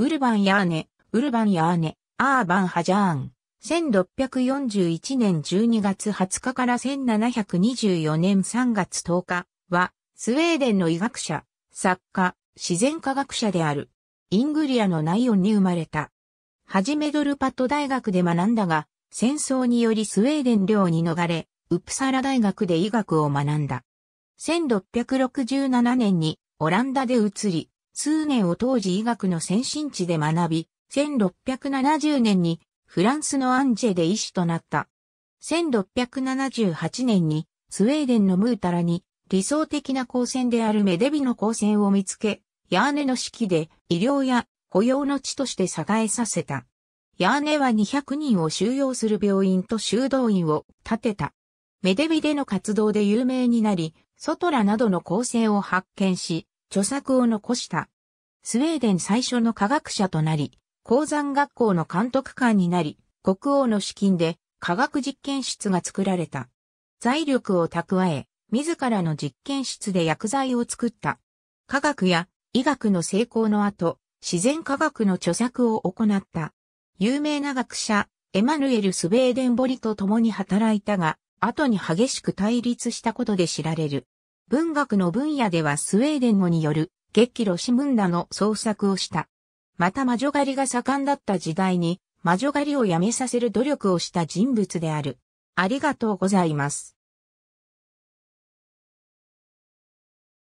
ウルバン・ヤーネ、ウルバン・ヤーネ、アーバン・ハジャーン。1641年12月20日から1724年3月10日は、スウェーデンの医学者、作家、自然科学者である。イングリアのナイオンに生まれた。ハジメドルパット大学で学んだが、戦争によりスウェーデン領に逃れ、ウプサラ大学で医学を学んだ。1667年にオランダで移り、数年を当時医学の先進地で学び、1670年にフランスのアンジェで医師となった。1678年にスウェーデンのムータラに理想的な光線であるメデビの光線を見つけ、ヤーネの指揮で医療や雇用の地として栄えさせた。ヤーネは200人を収容する病院と修道院を建てた。メデビでの活動で有名になり、ソトラなどの光線を発見し、著作を残した。スウェーデン最初の科学者となり、鉱山学校の監督官になり、国王の資金で科学実験室が作られた。財力を蓄え、自らの実験室で薬剤を作った。科学や医学の成功の後、自然科学の著作を行った。有名な学者、エマヌエル・スウェーデンボリと共に働いたが、後に激しく対立したことで知られる。文学の分野ではスウェーデン語による激記ロシムンダの創作をした。また魔女狩りが盛んだった時代に魔女狩りをやめさせる努力をした人物である。ありがとうございます。